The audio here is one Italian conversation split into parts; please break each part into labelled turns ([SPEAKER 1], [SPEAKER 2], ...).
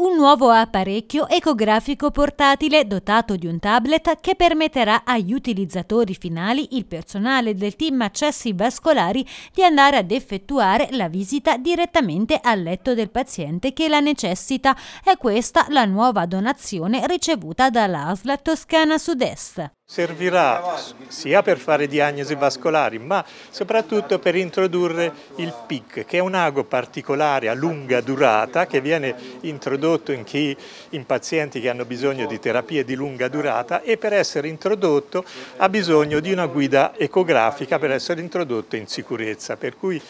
[SPEAKER 1] un nuovo apparecchio ecografico portatile dotato di un tablet che permetterà agli utilizzatori finali, il personale del team accessi vascolari, di andare ad effettuare la visita direttamente al letto del paziente che la necessita. È questa la nuova donazione ricevuta dall'ASLA Toscana Sud-Est
[SPEAKER 2] servirà sia per fare diagnosi vascolari ma soprattutto per introdurre il PIC che è un ago particolare a lunga durata che viene introdotto in, chi, in, pazienti che hanno bisogno di terapie di lunga durata e per essere introdotto ha bisogno di una guida ecografica per essere introdotto in sicurezza per cui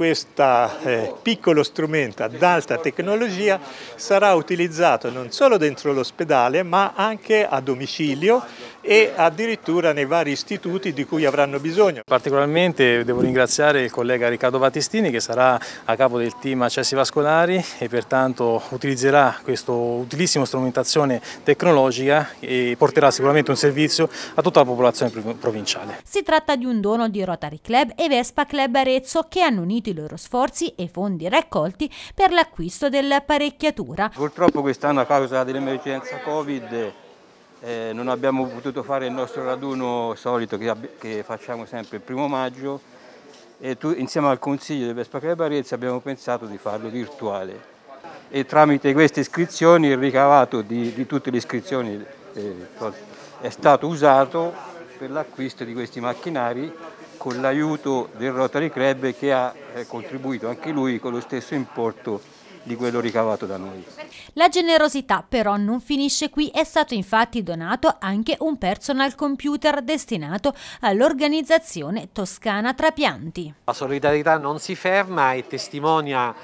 [SPEAKER 2] questo eh, piccolo strumento ad alta tecnologia sarà utilizzato non solo dentro l'ospedale ma anche a domicilio e
[SPEAKER 3] addirittura nei vari istituti di cui avranno bisogno. Particolarmente devo ringraziare il collega Riccardo Battistini che sarà a capo del team accessi vascolari e pertanto utilizzerà questa utilissima strumentazione tecnologica e porterà sicuramente un servizio a tutta la popolazione provinciale.
[SPEAKER 1] Si tratta di un dono di Rotary Club e Vespa Club Arezzo che hanno unito tutti i loro sforzi e fondi raccolti per l'acquisto dell'apparecchiatura.
[SPEAKER 4] Purtroppo quest'anno a causa dell'emergenza Covid eh, non abbiamo potuto fare il nostro raduno solito che, che facciamo sempre il primo maggio e tu, insieme al Consiglio di Vespa e Barezza abbiamo pensato di farlo virtuale e tramite queste iscrizioni il ricavato di, di tutte le iscrizioni eh, cioè, è stato usato per l'acquisto di questi macchinari con l'aiuto del Rotary Club che ha eh, contribuito anche lui con lo stesso importo di quello ricavato da noi.
[SPEAKER 1] La generosità però non finisce qui, è stato infatti donato anche un personal computer destinato all'organizzazione Toscana Trapianti.
[SPEAKER 5] La solidarietà non si ferma e testimonia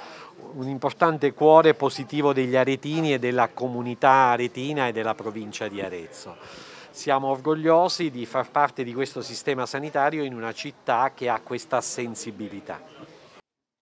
[SPEAKER 5] un importante cuore positivo degli aretini e della comunità aretina e della provincia di Arezzo. Siamo orgogliosi di far parte di questo sistema sanitario in una città che ha questa sensibilità.